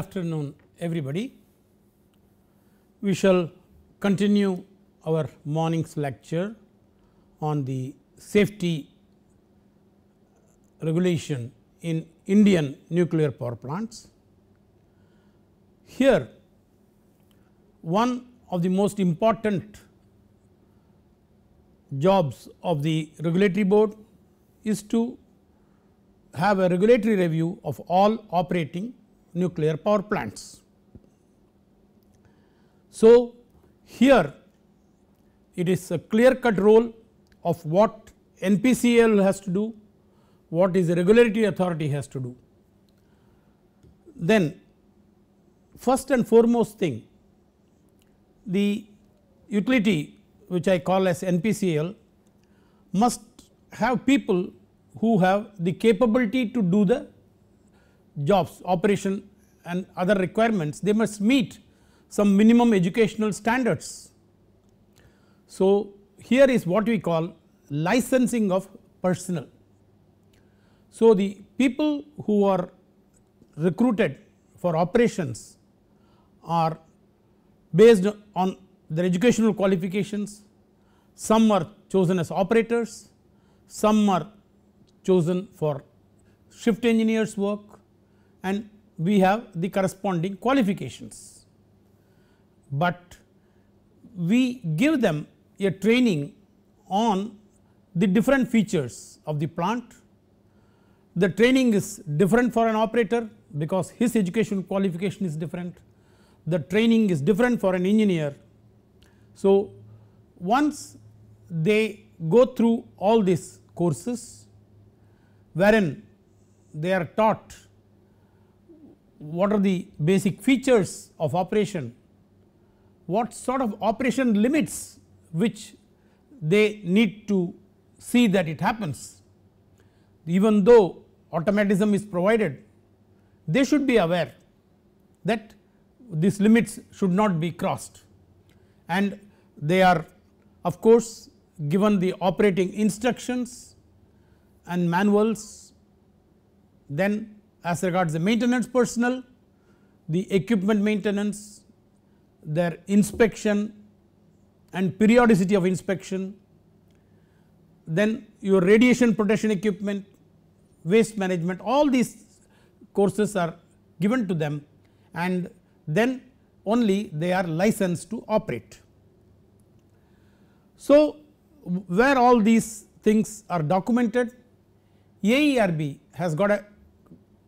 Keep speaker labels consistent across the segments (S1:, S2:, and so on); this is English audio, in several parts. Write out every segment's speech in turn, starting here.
S1: afternoon everybody. We shall continue our morning's lecture on the safety regulation in Indian nuclear power plants. Here one of the most important jobs of the regulatory board is to have a regulatory review of all operating nuclear power plants. So, here it is a clear cut role of what NPCL has to do, what is the regulatory authority has to do. Then first and foremost thing the utility which I call as NPCL must have people who have the capability to do the jobs, operation and other requirements they must meet some minimum educational standards. So here is what we call licensing of personnel. So the people who are recruited for operations are based on their educational qualifications, some are chosen as operators, some are chosen for shift engineers work, and we have the corresponding qualifications. But we give them a training on the different features of the plant. The training is different for an operator because his educational qualification is different. The training is different for an engineer. So once they go through all these courses wherein they are taught what are the basic features of operation, what sort of operation limits which they need to see that it happens. Even though automatism is provided, they should be aware that these limits should not be crossed and they are of course given the operating instructions and manuals then as regards the maintenance personnel, the equipment maintenance, their inspection and periodicity of inspection, then your radiation protection equipment, waste management all these courses are given to them and then only they are licensed to operate. So, where all these things are documented AERB has got a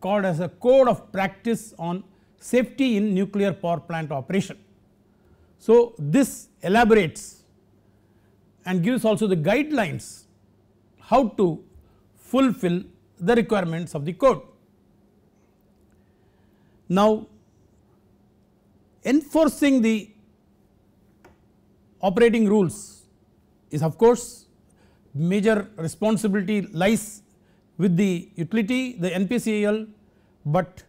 S1: called as a code of practice on safety in nuclear power plant operation. So, this elaborates and gives also the guidelines how to fulfill the requirements of the code. Now, enforcing the operating rules is of course major responsibility lies with the utility the NPCIL, but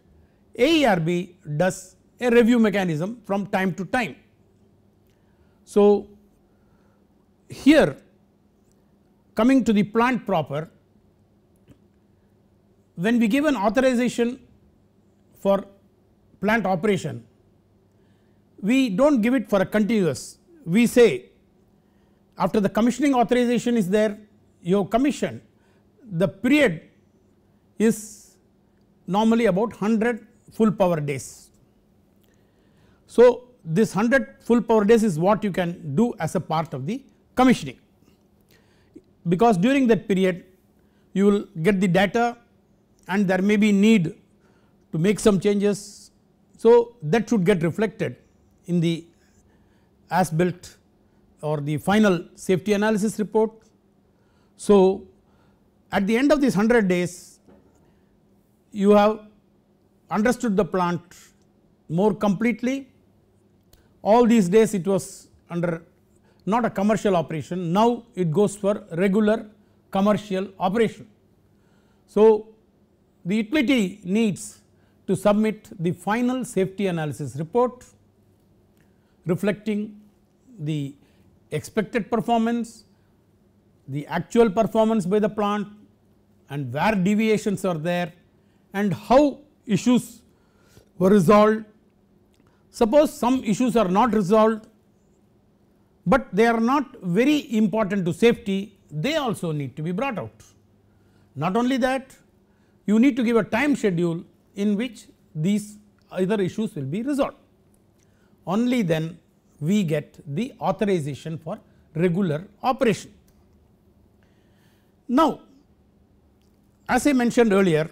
S1: AERB does a review mechanism from time to time. So, here coming to the plant proper, when we give an authorization for plant operation, we do not give it for a continuous, we say after the commissioning authorization is there, you have commissioned the period is normally about 100 full power days. So, this 100 full power days is what you can do as a part of the commissioning because during that period you will get the data and there may be need to make some changes. So, that should get reflected in the as built or the final safety analysis report. So, at the end of these 100 days, you have understood the plant more completely. All these days it was under not a commercial operation, now it goes for regular commercial operation. So, the utility needs to submit the final safety analysis report reflecting the expected performance the actual performance by the plant and where deviations are there and how issues were resolved. Suppose some issues are not resolved, but they are not very important to safety, they also need to be brought out. Not only that, you need to give a time schedule in which these other issues will be resolved. Only then we get the authorization for regular operation. Now, as I mentioned earlier,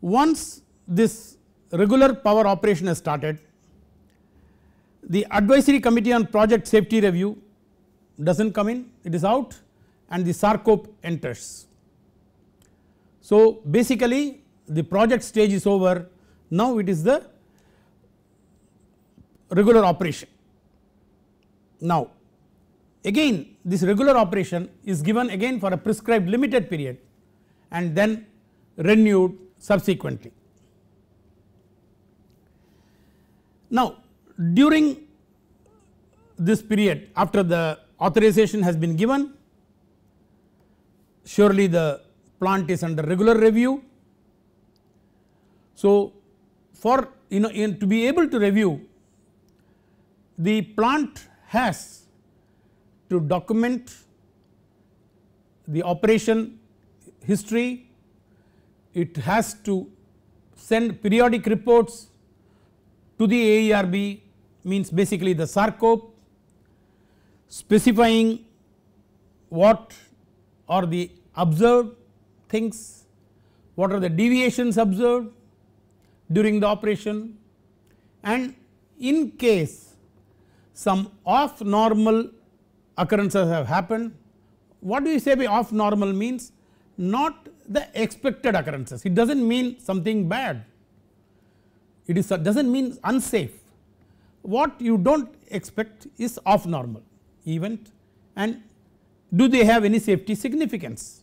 S1: once this regular power operation has started, the advisory committee on project safety review does not come in, it is out and the SARCOP enters. So, basically the project stage is over, now it is the regular operation. Now, again this regular operation is given again for a prescribed limited period and then renewed subsequently. Now during this period after the authorization has been given surely the plant is under regular review. So for you know to be able to review the plant has to document the operation history, it has to send periodic reports to the AERB means basically the SARCOP specifying what are the observed things, what are the deviations observed during the operation and in case some off normal occurrences have happened. What do you say by off normal means? Not the expected occurrences, it does not mean something bad, it is does not mean unsafe. What you do not expect is off normal event and do they have any safety significance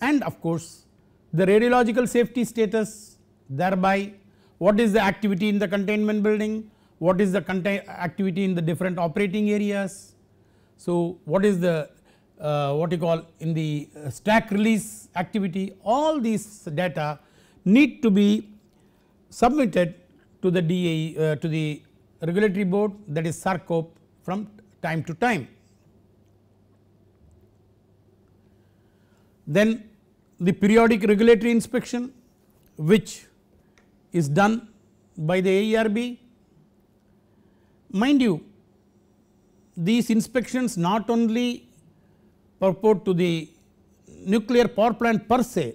S1: and of course the radiological safety status thereby what is the activity in the containment building, what is the activity in the different operating areas, so, what is the uh, what you call in the uh, stack release activity all these data need to be submitted to the DAE uh, to the regulatory board that is SARCOP from time to time. Then the periodic regulatory inspection which is done by the AERB. Mind you these inspections not only purport to the nuclear power plant per se,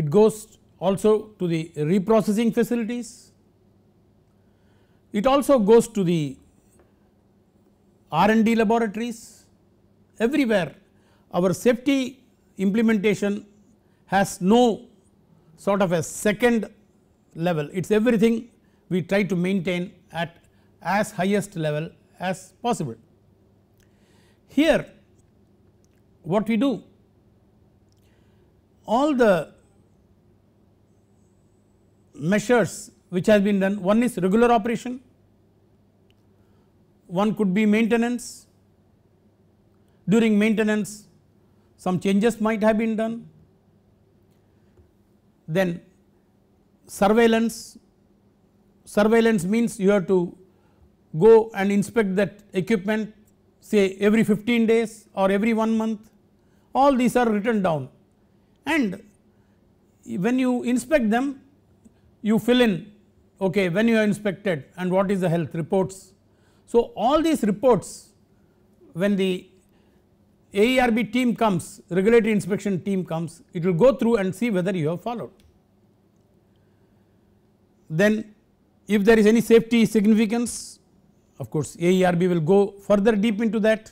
S1: it goes also to the reprocessing facilities, it also goes to the R&D laboratories, everywhere our safety implementation has no sort of a second level, it is everything we try to maintain at as highest level as possible. Here what we do all the measures which has been done one is regular operation, one could be maintenance during maintenance some changes might have been done then surveillance surveillance means you have to go and inspect that equipment say every 15 days or every 1 month all these are written down and when you inspect them you fill in okay when you are inspected and what is the health reports. So all these reports when the AERB team comes regulatory inspection team comes it will go through and see whether you have followed. Then if there is any safety significance of course, AERB will go further deep into that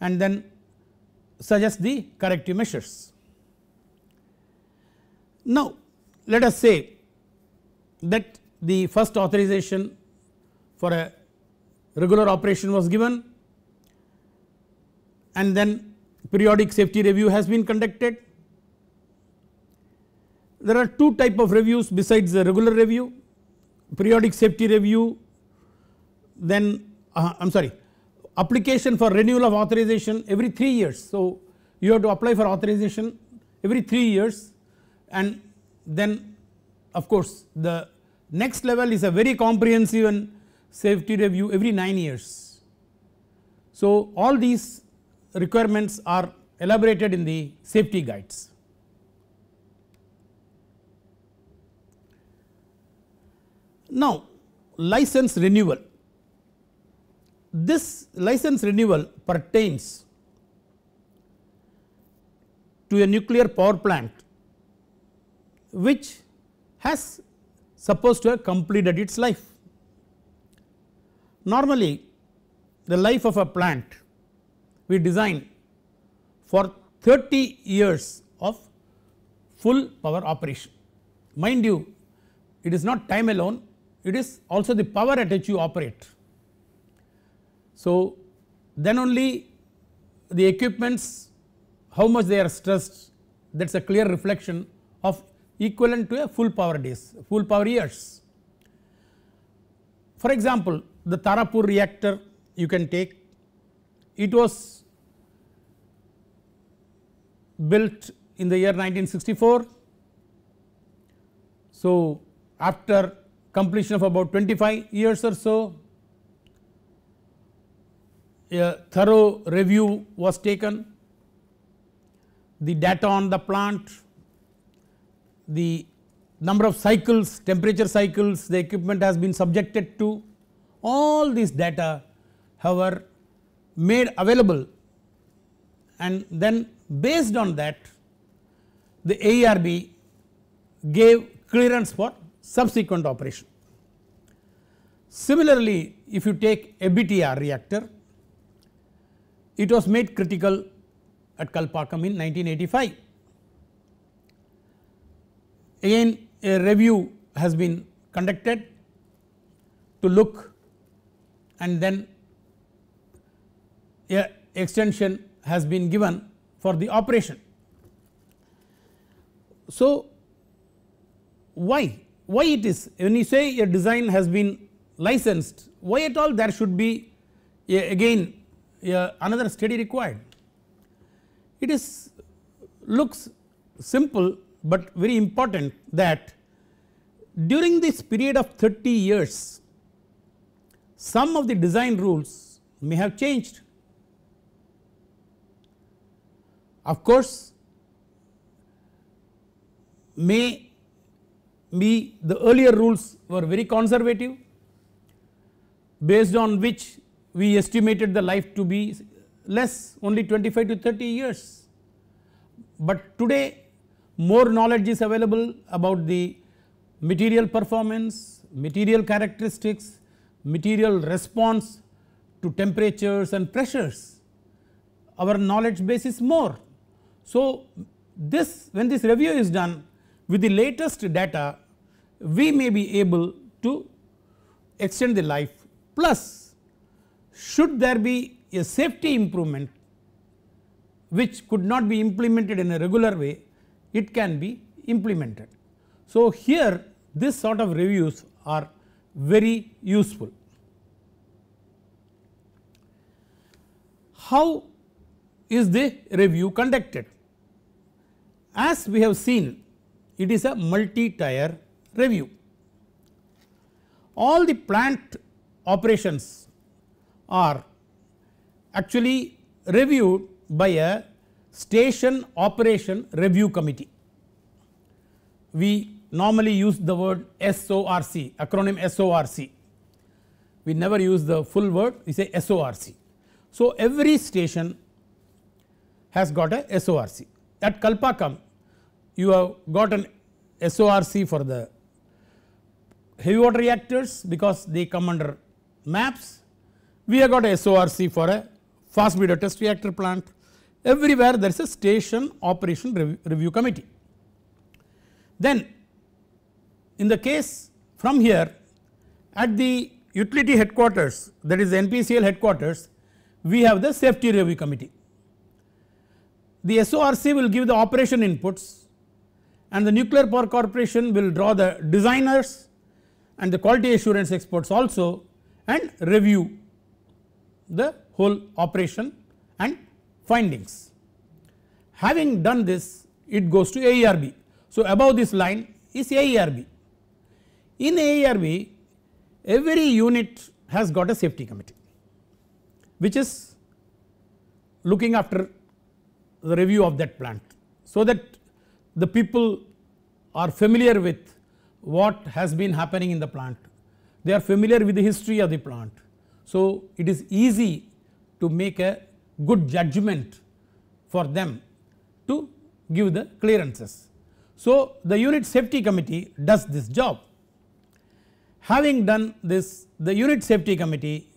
S1: and then suggest the corrective measures. Now, let us say that the first authorization for a regular operation was given and then periodic safety review has been conducted. There are two type of reviews besides the regular review periodic safety review then uh, I am sorry application for renewal of authorization every 3 years. So, you have to apply for authorization every 3 years and then of course the next level is a very comprehensive and safety review every 9 years. So, all these requirements are elaborated in the safety guides. Now, license renewal. This license renewal pertains to a nuclear power plant which has supposed to have completed its life. Normally, the life of a plant we design for 30 years of full power operation. Mind you, it is not time alone it is also the power at which you operate. So, then only the equipments how much they are stressed that is a clear reflection of equivalent to a full power days full power years. For example, the Tarapur reactor you can take it was built in the year 1964. So, after completion of about 25 years or so. A thorough review was taken, the data on the plant, the number of cycles, temperature cycles the equipment has been subjected to, all these data however made available and then based on that the ARB gave clearance for subsequent operation. Similarly, if you take a BTR reactor, it was made critical at Kalpakkam in 1985. Again a review has been conducted to look and then a extension has been given for the operation. So, why why it is when you say a design has been licensed why at all there should be a, again a, another study required. It is looks simple but very important that during this period of 30 years some of the design rules may have changed. Of course, may we the earlier rules were very conservative based on which we estimated the life to be less only 25 to 30 years. But today more knowledge is available about the material performance, material characteristics, material response to temperatures and pressures. Our knowledge base is more. So this when this review is done with the latest data we may be able to extend the life plus should there be a safety improvement which could not be implemented in a regular way it can be implemented. So, here this sort of reviews are very useful. How is the review conducted? As we have seen it is a multi-tier review. All the plant operations are actually reviewed by a station operation review committee. We normally use the word SORC acronym SORC we never use the full word we say SORC. So every station has got a SORC at Kalpakkam you have got an SORC for the heavy water reactors because they come under MAPS. We have got a SORC for a fast breeder test reactor plant. Everywhere there is a station operation review, review committee. Then in the case from here at the utility headquarters that is NPCL headquarters we have the safety review committee. The SORC will give the operation inputs and the nuclear power corporation will draw the designers and the quality assurance experts also and review the whole operation and findings. Having done this it goes to AERB. So, above this line is AERB. In AERB every unit has got a safety committee which is looking after the review of that plant. So, that the people are familiar with what has been happening in the plant. They are familiar with the history of the plant. So, it is easy to make a good judgment for them to give the clearances. So, the unit safety committee does this job. Having done this the unit safety committee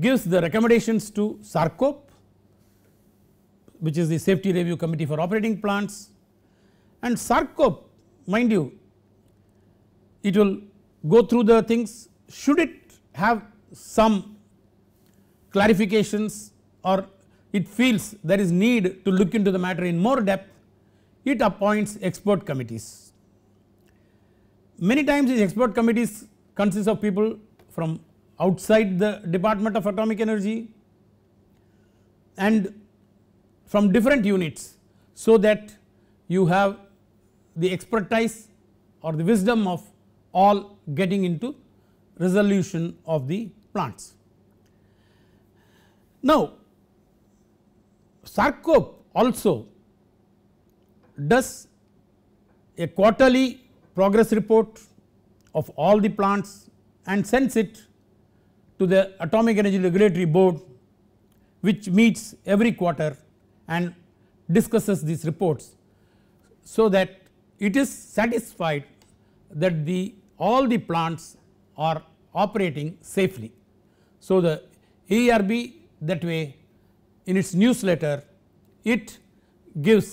S1: gives the recommendations to SARCOP which is the safety review committee for operating plants and sarcop mind you it will go through the things should it have some clarifications or it feels there is need to look into the matter in more depth it appoints expert committees. Many times these expert committees consist of people from outside the department of atomic energy and from different units so that you have the expertise or the wisdom of all getting into resolution of the plants. Now, Sarkop also does a quarterly progress report of all the plants and sends it to the Atomic Energy Regulatory Board which meets every quarter and discusses these reports so that it is satisfied that the all the plants are operating safely. So, the ERB that way in its newsletter it gives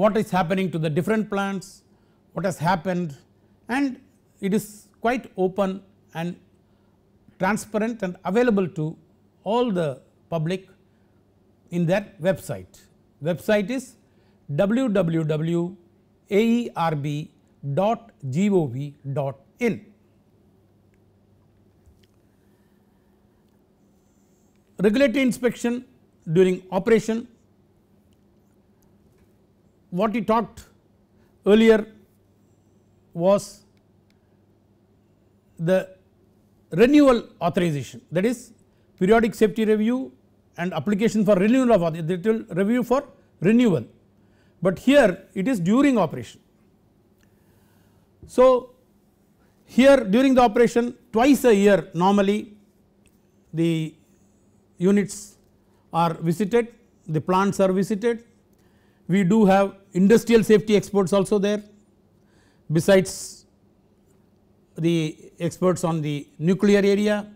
S1: what is happening to the different plants, what has happened and it is quite open and transparent and available to all the public in their website. Website is www aerb.gov.in. Regulatory inspection during operation, what we talked earlier was the renewal authorization that is periodic safety review and application for renewal of will review for renewal but here it is during operation. So, here during the operation twice a year normally the units are visited, the plants are visited. We do have industrial safety experts also there besides the experts on the nuclear area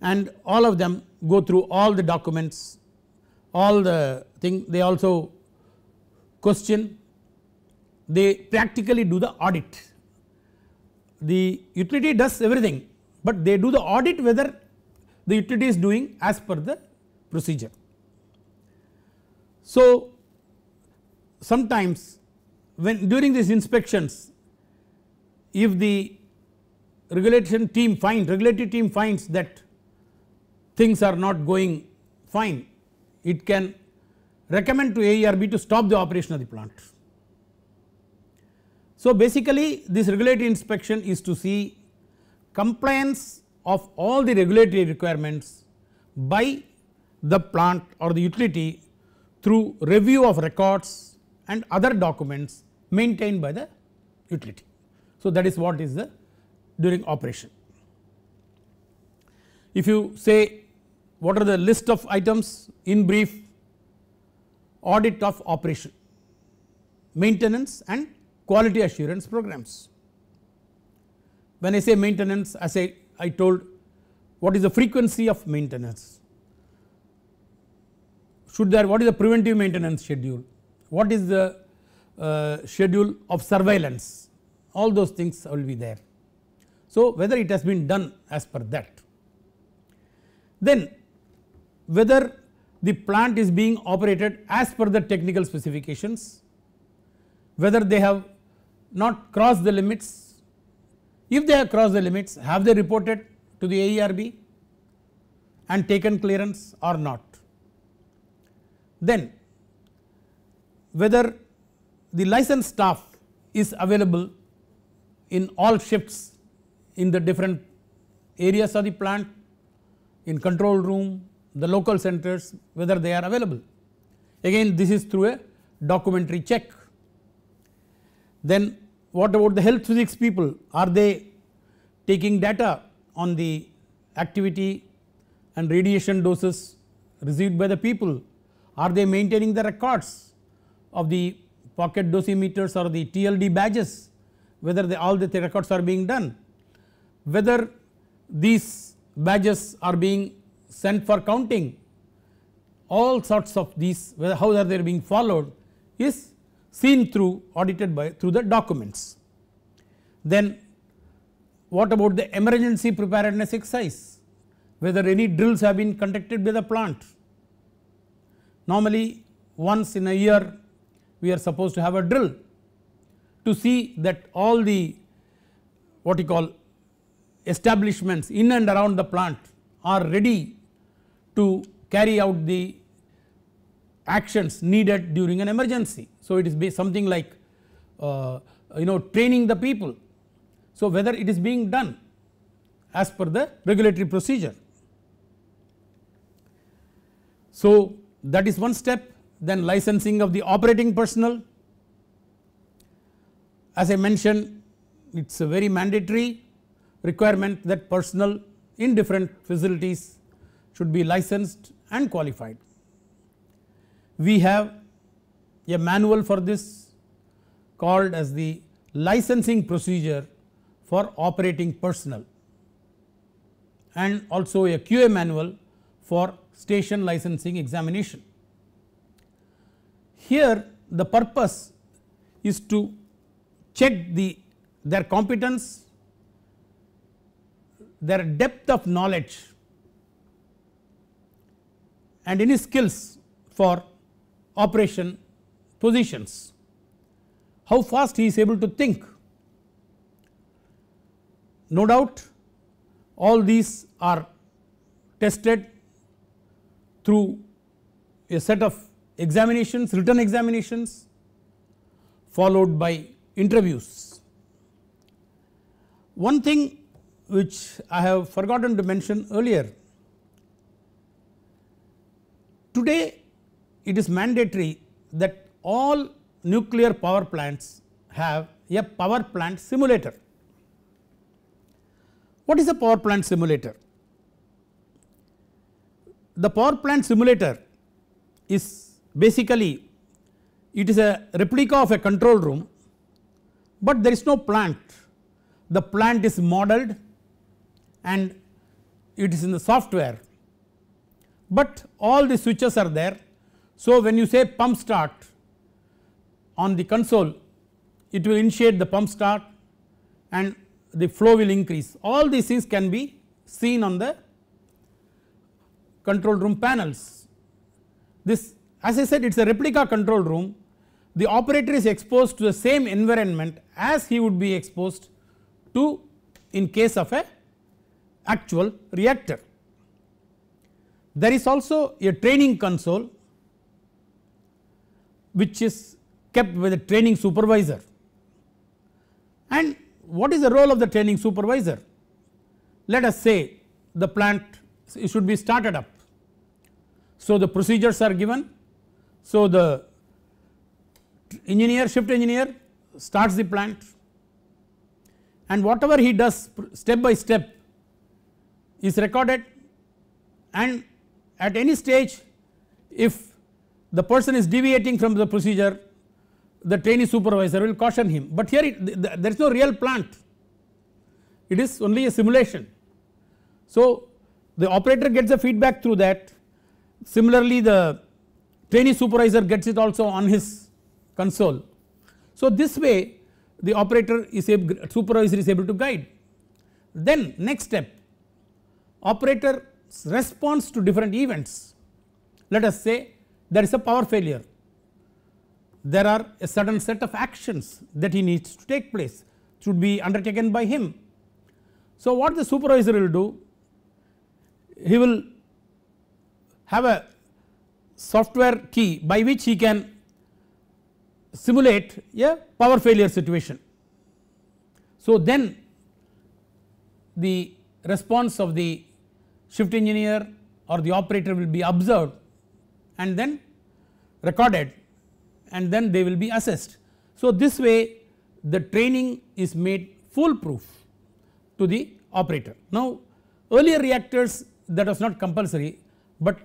S1: and all of them go through all the documents all the thing they also question they practically do the audit. The utility does everything but they do the audit whether the utility is doing as per the procedure. So sometimes when during these inspections if the regulation team finds regulatory team finds that things are not going fine it can recommend to AERB to stop the operation of the plant. So, basically this regulatory inspection is to see compliance of all the regulatory requirements by the plant or the utility through review of records and other documents maintained by the utility. So, that is what is the during operation. If you say what are the list of items in brief audit of operation, maintenance and quality assurance programs. When I say maintenance as I, I told what is the frequency of maintenance, should there what is the preventive maintenance schedule, what is the uh, schedule of surveillance all those things will be there. So whether it has been done as per that. Then whether the plant is being operated as per the technical specifications, whether they have not crossed the limits. If they have crossed the limits, have they reported to the AERB and taken clearance or not? Then whether the licensed staff is available in all shifts in the different areas of the plant, in control room, the local centers whether they are available. Again this is through a documentary check. Then what about the health physics people are they taking data on the activity and radiation doses received by the people are they maintaining the records of the pocket dosimeters or the TLD badges whether they, all the records are being done whether these badges are being sent for counting all sorts of these how are they being followed is seen through audited by through the documents. Then what about the emergency preparedness exercise whether any drills have been conducted by the plant. Normally once in a year we are supposed to have a drill to see that all the what you call establishments in and around the plant are ready to carry out the actions needed during an emergency. So it is something like uh, you know training the people. So whether it is being done as per the regulatory procedure. So that is one step then licensing of the operating personnel as I mentioned it is a very mandatory requirement that personnel in different facilities should be licensed and qualified. We have a manual for this called as the licensing procedure for operating personnel and also a QA manual for station licensing examination. Here the purpose is to check the their competence, their depth of knowledge and any skills for operation positions, how fast he is able to think. No doubt all these are tested through a set of examinations, written examinations followed by interviews. One thing which I have forgotten to mention earlier Today it is mandatory that all nuclear power plants have a power plant simulator. What is a power plant simulator? The power plant simulator is basically it is a replica of a control room, but there is no plant. The plant is modeled and it is in the software but all the switches are there. So, when you say pump start on the console it will initiate the pump start and the flow will increase all these things can be seen on the control room panels. This as I said it is a replica control room the operator is exposed to the same environment as he would be exposed to in case of a actual reactor. There is also a training console which is kept by the training supervisor. And what is the role of the training supervisor? Let us say the plant should be started up. So, the procedures are given. So, the engineer shift engineer starts the plant and whatever he does step by step is recorded and at any stage if the person is deviating from the procedure the trainee supervisor will caution him but here it, th th there is no real plant it is only a simulation. So the operator gets the feedback through that similarly the trainee supervisor gets it also on his console. So this way the operator is able supervisor is able to guide then next step operator response to different events. Let us say there is a power failure, there are a certain set of actions that he needs to take place should be undertaken by him. So, what the supervisor will do? He will have a software key by which he can simulate a power failure situation. So, then the response of the shift engineer or the operator will be observed and then recorded and then they will be assessed. So, this way the training is made foolproof to the operator. Now, earlier reactors that was not compulsory, but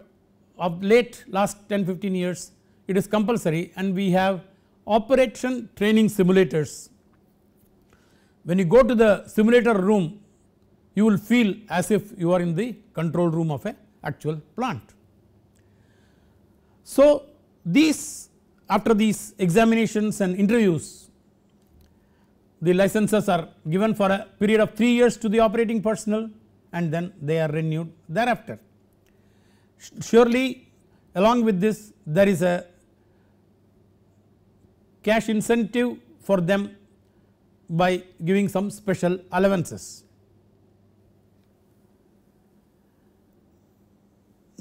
S1: of late last 10 15 years it is compulsory and we have operation training simulators. When you go to the simulator room you will feel as if you are in the control room of a actual plant. So these after these examinations and interviews the licenses are given for a period of 3 years to the operating personnel and then they are renewed thereafter. Surely along with this there is a cash incentive for them by giving some special allowances.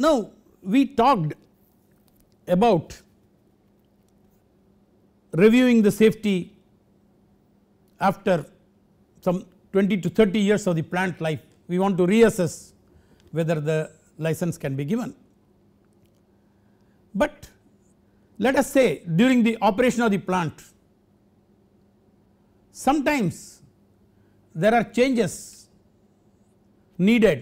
S1: Now we talked about reviewing the safety after some 20 to 30 years of the plant life we want to reassess whether the license can be given. But let us say during the operation of the plant sometimes there are changes needed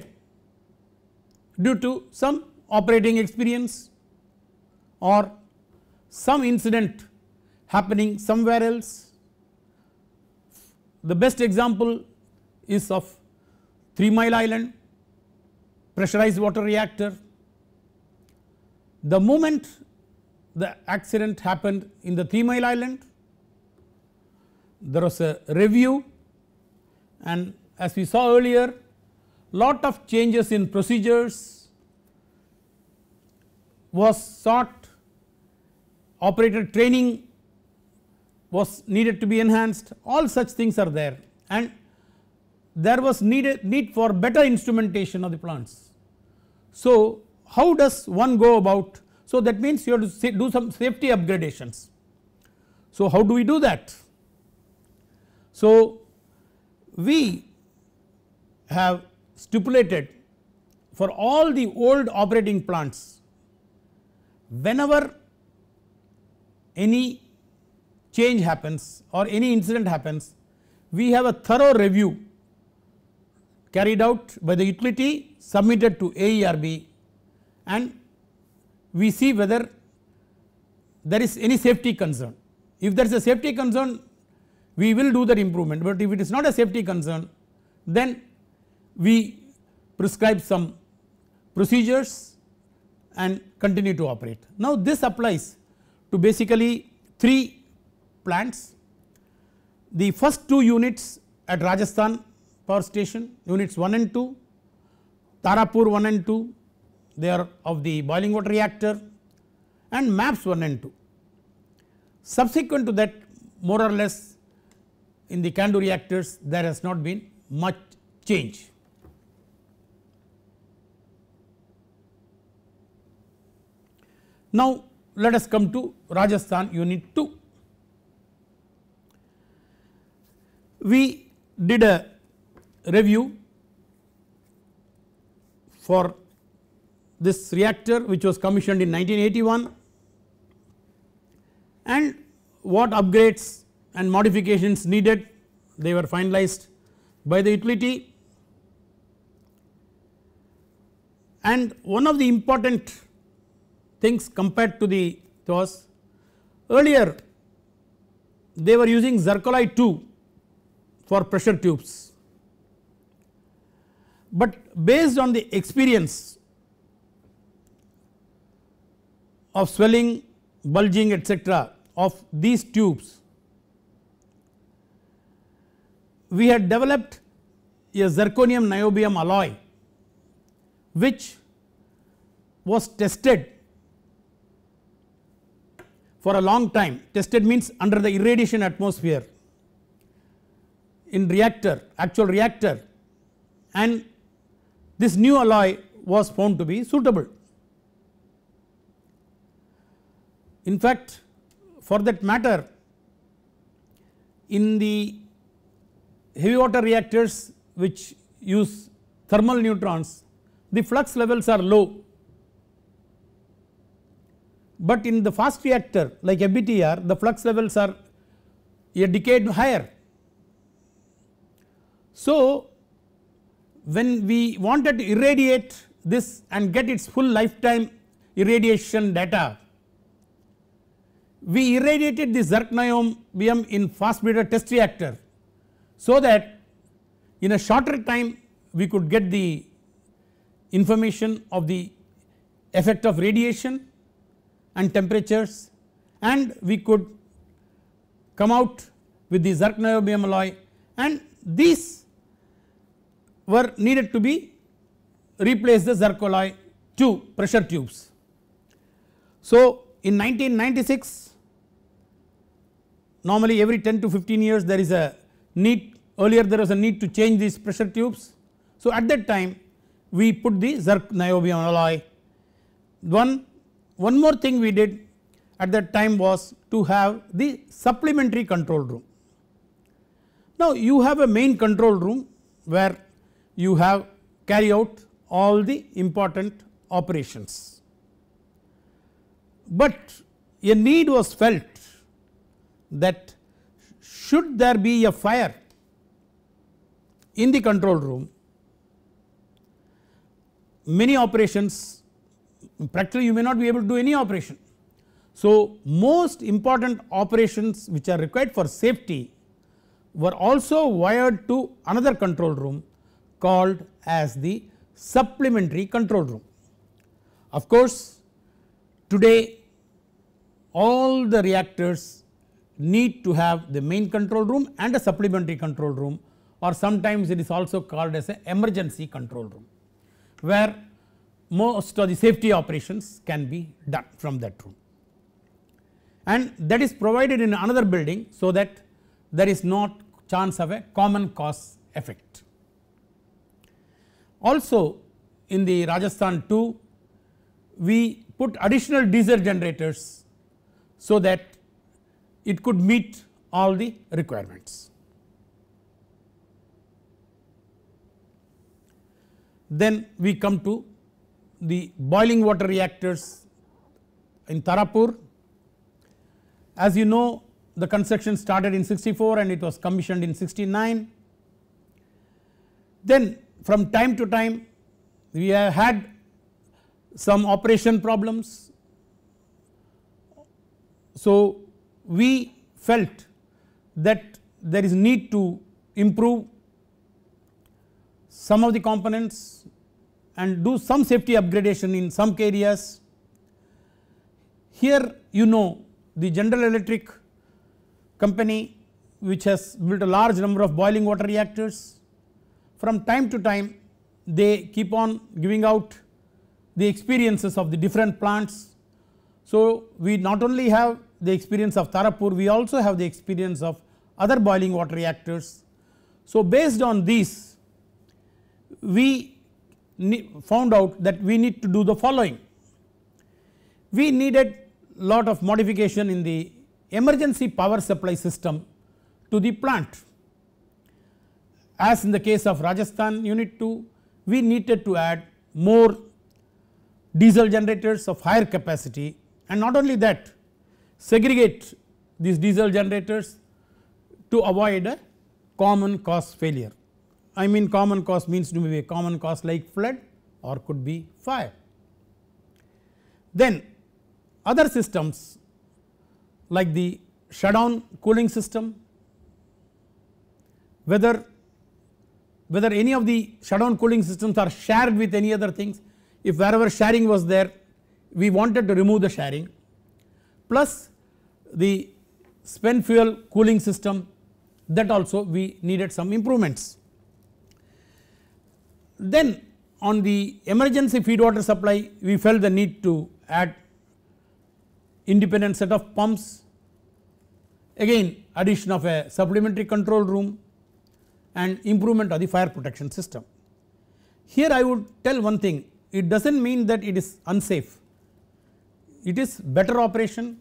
S1: due to some operating experience or some incident happening somewhere else. The best example is of 3 Mile Island pressurized water reactor. The moment the accident happened in the 3 Mile Island, there was a review and as we saw earlier lot of changes in procedures was sought, operator training was needed to be enhanced all such things are there and there was needed need for better instrumentation of the plants. So how does one go about so that means you have to do some safety upgradations. So how do we do that? So we have stipulated for all the old operating plants whenever any change happens or any incident happens we have a thorough review carried out by the utility submitted to AERB and we see whether there is any safety concern. If there is a safety concern we will do that improvement but if it is not a safety concern then we prescribe some procedures and continue to operate. Now this applies to basically 3 plants. The first 2 units at Rajasthan power station units 1 and 2, Tarapur 1 and 2 they are of the boiling water reactor and maps 1 and 2. Subsequent to that more or less in the CANDU reactors there has not been much change. Now let us come to Rajasthan unit 2. We did a review for this reactor which was commissioned in 1981 and what upgrades and modifications needed they were finalized by the utility and one of the important things compared to the was Earlier they were using zircaloy 2 for pressure tubes, but based on the experience of swelling, bulging etc of these tubes we had developed a zirconium niobium alloy which was tested for a long time tested means under the irradiation atmosphere in reactor actual reactor and this new alloy was found to be suitable. In fact for that matter in the heavy water reactors which use thermal neutrons the flux levels are low but in the fast reactor like ABTR, the flux levels are a decade higher. So when we wanted to irradiate this and get its full lifetime irradiation data we irradiated the zirconium in fast breeder test reactor so that in a shorter time we could get the information of the effect of radiation and temperatures and we could come out with the zirconium alloy and these were needed to be replace the zircaloy to pressure tubes. So in 1996 normally every 10 to 15 years there is a need earlier there was a need to change these pressure tubes. So at that time we put the zirc niobium alloy one one more thing we did at that time was to have the supplementary control room. Now you have a main control room where you have carry out all the important operations. But a need was felt that should there be a fire in the control room many operations practically you may not be able to do any operation. So, most important operations which are required for safety were also wired to another control room called as the supplementary control room. Of course, today all the reactors need to have the main control room and a supplementary control room or sometimes it is also called as an emergency control room where most of the safety operations can be done from that room. And that is provided in another building so that there is not chance of a common cause effect. Also in the Rajasthan 2 we put additional diesel generators so that it could meet all the requirements. Then we come to the boiling water reactors in Tarapur. As you know the construction started in 64 and it was commissioned in 69. Then from time to time we have had some operation problems. So we felt that there is need to improve some of the components and do some safety upgradation in some areas. Here you know the General Electric company which has built a large number of boiling water reactors. From time to time they keep on giving out the experiences of the different plants. So we not only have the experience of Tarapur, we also have the experience of other boiling water reactors. So based on these we found out that we need to do the following. We needed lot of modification in the emergency power supply system to the plant. As in the case of Rajasthan unit 2, we needed to add more diesel generators of higher capacity and not only that segregate these diesel generators to avoid a common cause failure. I mean common cost means to be a common cost like flood or could be fire. Then other systems like the shutdown cooling system, whether whether any of the shutdown cooling systems are shared with any other things if wherever sharing was there we wanted to remove the sharing plus the spent fuel cooling system that also we needed some improvements. Then on the emergency feed water supply we felt the need to add independent set of pumps again addition of a supplementary control room and improvement of the fire protection system. Here I would tell one thing it does not mean that it is unsafe it is better operation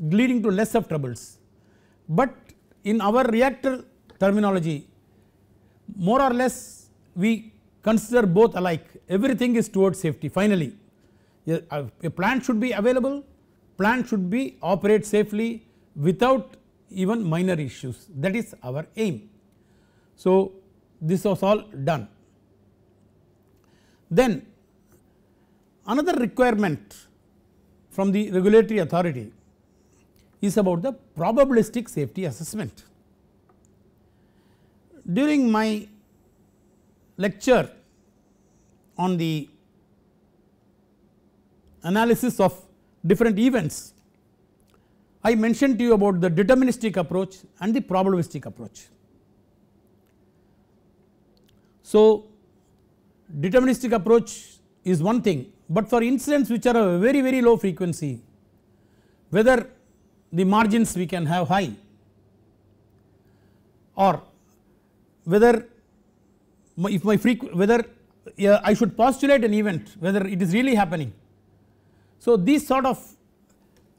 S1: leading to less of troubles but in our reactor terminology more or less we consider both alike everything is towards safety finally a plant should be available plant should be operate safely without even minor issues that is our aim. So this was all done. Then another requirement from the regulatory authority is about the probabilistic safety assessment. During my lecture on the analysis of different events, I mentioned to you about the deterministic approach and the probabilistic approach. So, deterministic approach is one thing, but for incidents which are of very very low frequency, whether the margins we can have high or whether if my whether I should postulate an event whether it is really happening. So these sort of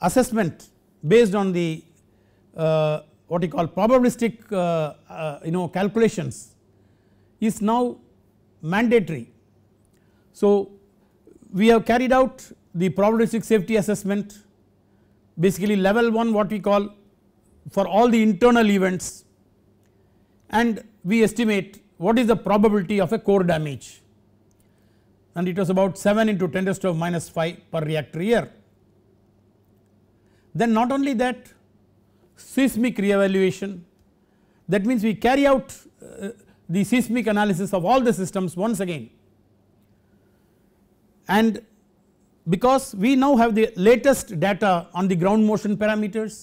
S1: assessment based on the uh, what you call probabilistic uh, uh, you know calculations is now mandatory. So we have carried out the probabilistic safety assessment basically level 1 what we call for all the internal events and we estimate what is the probability of a core damage and it was about 7 into 10 to the 5 per reactor year. Then not only that seismic re-evaluation that means we carry out uh, the seismic analysis of all the systems once again and because we now have the latest data on the ground motion parameters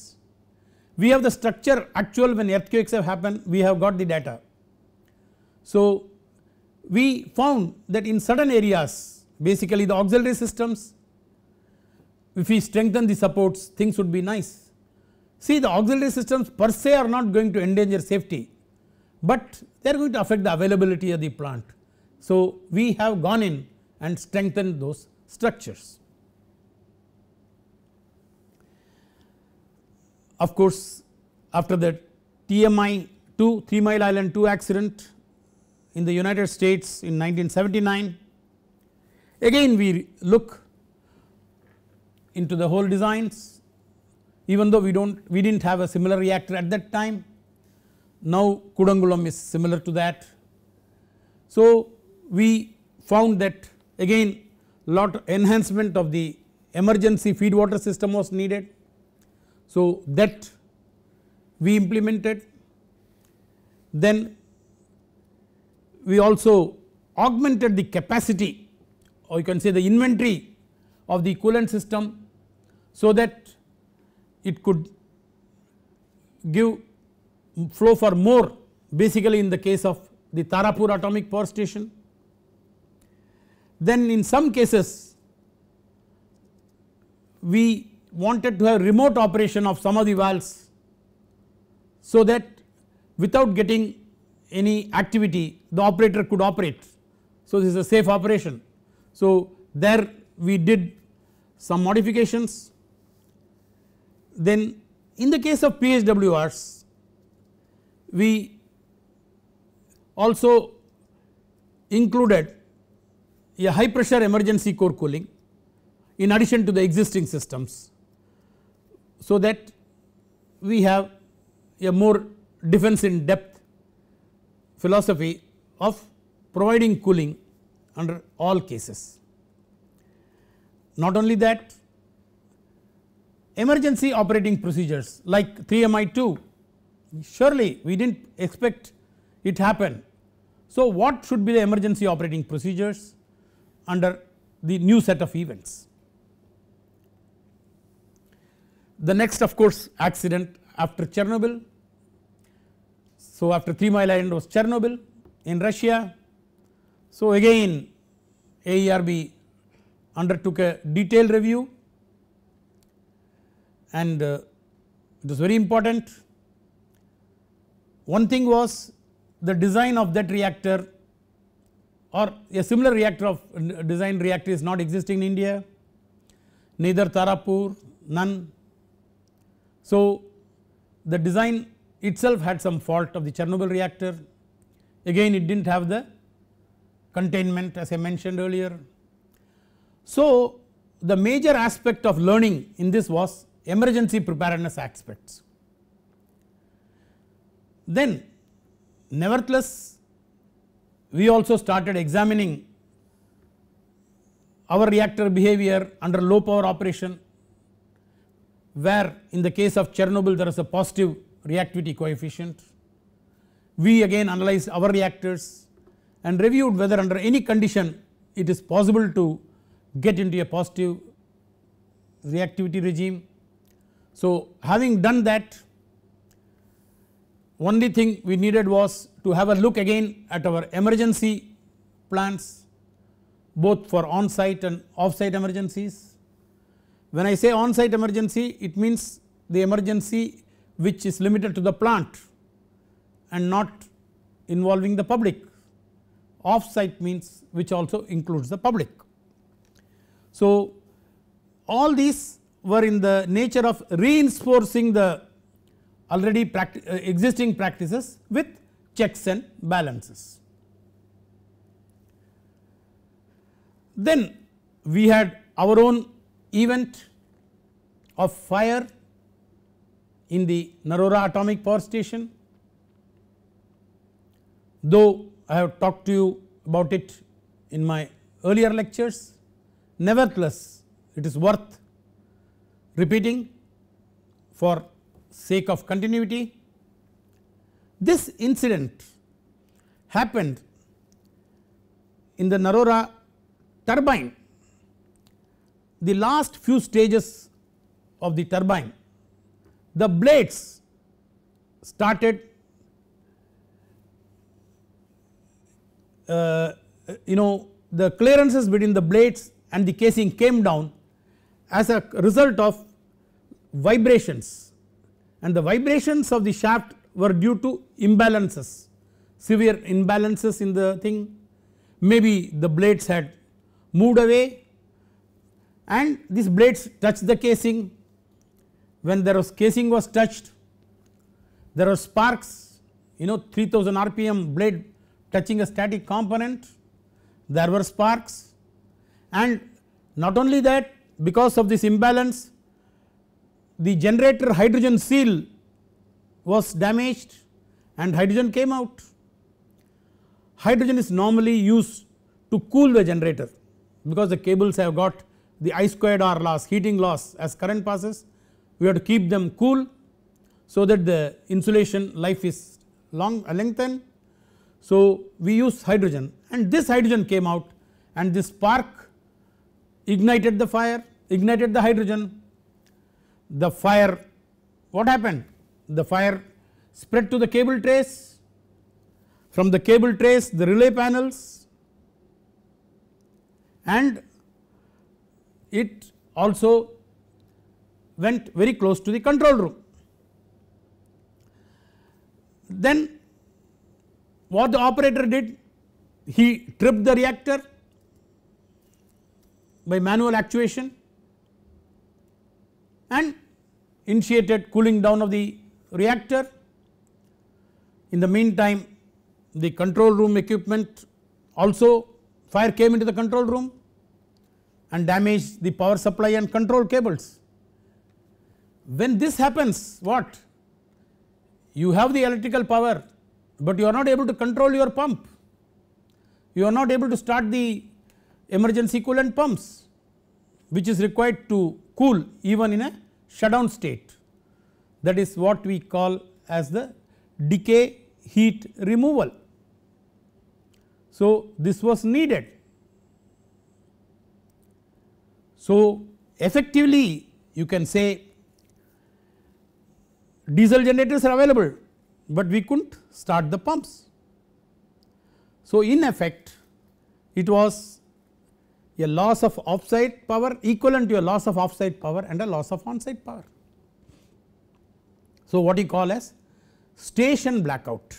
S1: we have the structure actual when earthquakes have happened we have got the data so, we found that in certain areas basically the auxiliary systems if we strengthen the supports things would be nice. See the auxiliary systems per se are not going to endanger safety but they are going to affect the availability of the plant. So, we have gone in and strengthened those structures. Of course, after the TMI 2 3 mile island 2 accident in the United States in 1979. Again we look into the whole designs even though we do not we did not have a similar reactor at that time. Now Kudangulam is similar to that. So we found that again lot enhancement of the emergency feed water system was needed. So that we implemented then we also augmented the capacity or you can say the inventory of the coolant system so that it could give flow for more basically in the case of the Tarapur atomic power station. Then in some cases we wanted to have remote operation of some of the valves so that without getting any activity the operator could operate. So this is a safe operation. So there we did some modifications. Then in the case of PHWRs we also included a high pressure emergency core cooling in addition to the existing systems. So that we have a more defense in depth philosophy of providing cooling under all cases. Not only that emergency operating procedures like 3MI2 surely we did not expect it happen. So, what should be the emergency operating procedures under the new set of events? The next of course accident after Chernobyl so, after Three Mile Island was Chernobyl in Russia. So, again AERB undertook a detailed review and uh, it was very important. One thing was the design of that reactor or a similar reactor of uh, design reactor is not existing in India, neither Tarapur, none. So, the design itself had some fault of the Chernobyl reactor again it did not have the containment as I mentioned earlier. So the major aspect of learning in this was emergency preparedness aspects. Then nevertheless we also started examining our reactor behavior under low power operation where in the case of Chernobyl there was a positive reactivity coefficient. We again analyzed our reactors and reviewed whether under any condition it is possible to get into a positive reactivity regime. So, having done that only thing we needed was to have a look again at our emergency plants both for on site and off site emergencies. When I say on site emergency it means the emergency which is limited to the plant and not involving the public. Off site means which also includes the public. So, all these were in the nature of reinforcing the already practi uh, existing practices with checks and balances. Then we had our own event of fire in the Narora atomic power station. Though I have talked to you about it in my earlier lectures, nevertheless it is worth repeating for sake of continuity. This incident happened in the Narora turbine, the last few stages of the turbine the blades started uh, you know the clearances between the blades and the casing came down as a result of vibrations and the vibrations of the shaft were due to imbalances severe imbalances in the thing maybe the blades had moved away and these blades touched the casing when there was casing was touched there were sparks you know 3000 rpm blade touching a static component there were sparks and not only that because of this imbalance the generator hydrogen seal was damaged and hydrogen came out. Hydrogen is normally used to cool the generator because the cables have got the I squared R loss heating loss as current passes we have to keep them cool so that the insulation life is long uh, lengthened. So we use hydrogen and this hydrogen came out and this spark ignited the fire ignited the hydrogen the fire what happened the fire spread to the cable trace from the cable trace the relay panels and it also went very close to the control room. Then what the operator did? He tripped the reactor by manual actuation and initiated cooling down of the reactor. In the meantime the control room equipment also fire came into the control room and damaged the power supply and control cables. When this happens what? You have the electrical power but you are not able to control your pump. You are not able to start the emergency coolant pumps which is required to cool even in a shutdown state. That is what we call as the decay heat removal. So, this was needed. So, effectively you can say diesel generators are available, but we could not start the pumps. So, in effect it was a loss of offsite power equivalent to a loss of offsite power and a loss of onsite power. So, what you call as station blackout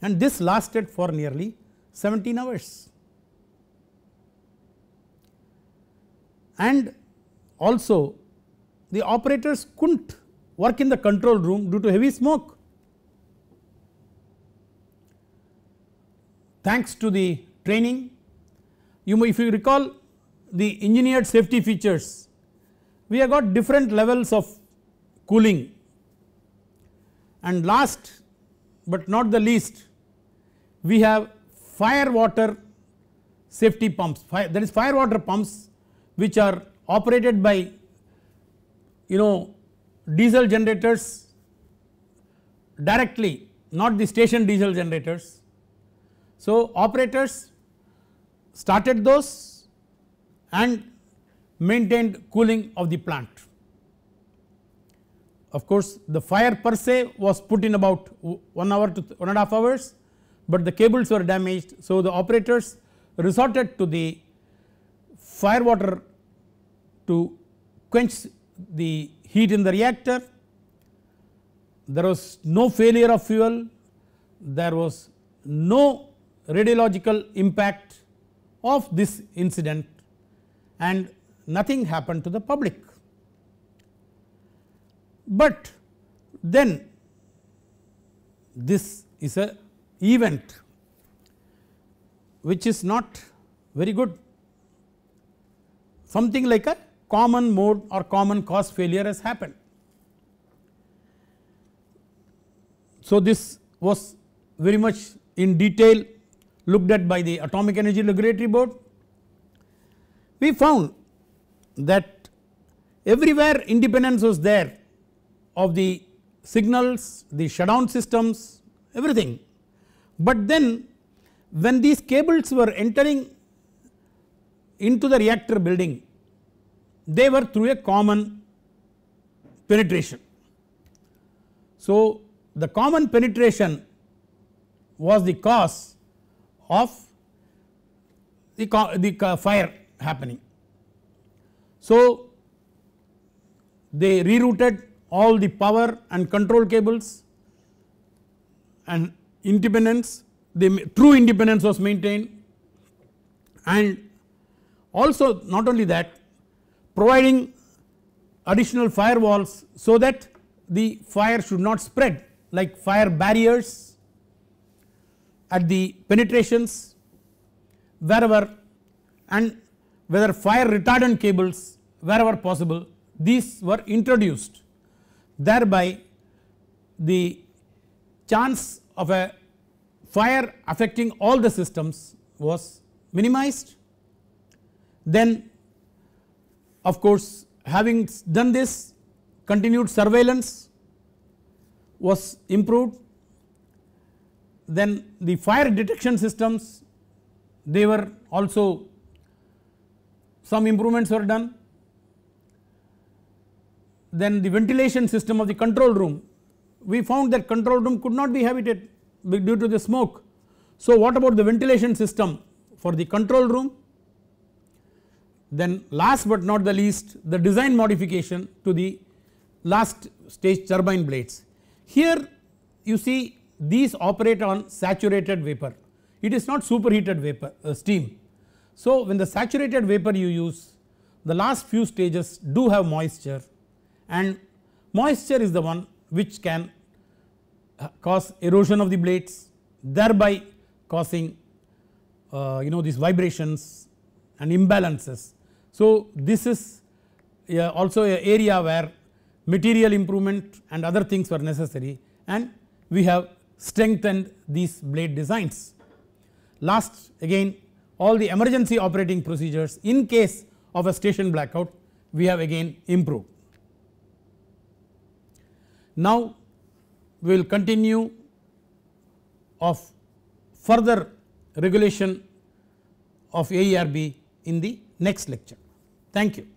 S1: and this lasted for nearly 17 hours. And also the operators couldn't work in the control room due to heavy smoke. Thanks to the training, you may if you recall the engineered safety features, we have got different levels of cooling and last but not the least we have fire water safety pumps fire, that is fire water pumps which are operated by you know diesel generators directly not the station diesel generators. So, operators started those and maintained cooling of the plant. Of course, the fire per se was put in about 1 hour to 1 and a half hours, but the cables were damaged. So, the operators resorted to the fire water to quench the heat in the reactor, there was no failure of fuel, there was no radiological impact of this incident and nothing happened to the public. But then this is a event which is not very good something like a common mode or common cause failure has happened. So, this was very much in detail looked at by the Atomic Energy Regulatory Board. We found that everywhere independence was there of the signals, the shutdown systems, everything. But then when these cables were entering into the reactor building they were through a common penetration. So, the common penetration was the cause of the, the fire happening. So, they rerouted all the power and control cables and independence the true independence was maintained and also not only that providing additional firewalls so that the fire should not spread like fire barriers at the penetrations wherever and whether fire retardant cables wherever possible these were introduced thereby the chance of a fire affecting all the systems was minimized. Then of course, having done this continued surveillance was improved then the fire detection systems they were also some improvements were done then the ventilation system of the control room we found that control room could not be habited due to the smoke so what about the ventilation system for the control room then last but not the least the design modification to the last stage turbine blades. Here you see these operate on saturated vapor it is not superheated vapor uh, steam. So when the saturated vapor you use the last few stages do have moisture and moisture is the one which can uh, cause erosion of the blades thereby causing uh, you know these vibrations and imbalances so, this is also an area where material improvement and other things were necessary and we have strengthened these blade designs. Last again all the emergency operating procedures in case of a station blackout we have again improved. Now we will continue of further regulation of AERB in the next lecture. Thank you.